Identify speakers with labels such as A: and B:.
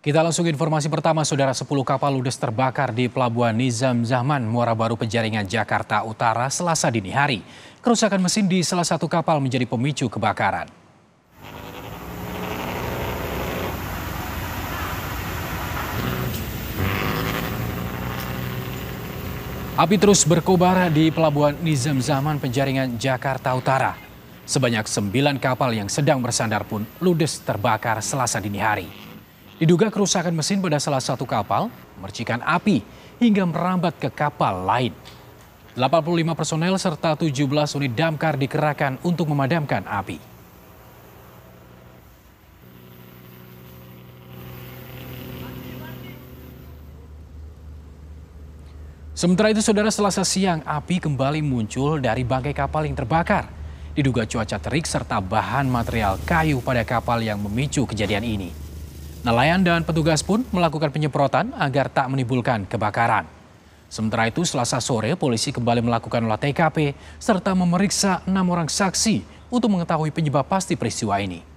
A: Kita langsung informasi pertama, saudara 10 kapal ludes terbakar di Pelabuhan Nizam Zahman, Muara Baru, Penjaringan, Jakarta Utara, Selasa dini hari. Kerusakan mesin di salah satu kapal menjadi pemicu kebakaran. Api terus berkobar di Pelabuhan Nizam Zahman, Penjaringan, Jakarta Utara. Sebanyak sembilan kapal yang sedang bersandar pun ludes terbakar selasa dini hari. Diduga kerusakan mesin pada salah satu kapal, mercikan api hingga merambat ke kapal lain. 85 personel serta 17 unit damkar dikerahkan untuk memadamkan api. Sementara itu, saudara selasa siang api kembali muncul dari bangkai kapal yang terbakar. Diduga cuaca terik serta bahan material kayu pada kapal yang memicu kejadian ini. Nelayan dan petugas pun melakukan penyemprotan agar tak menimbulkan kebakaran. Sementara itu selasa sore polisi kembali melakukan olah TKP serta memeriksa enam orang saksi untuk mengetahui penyebab pasti peristiwa ini.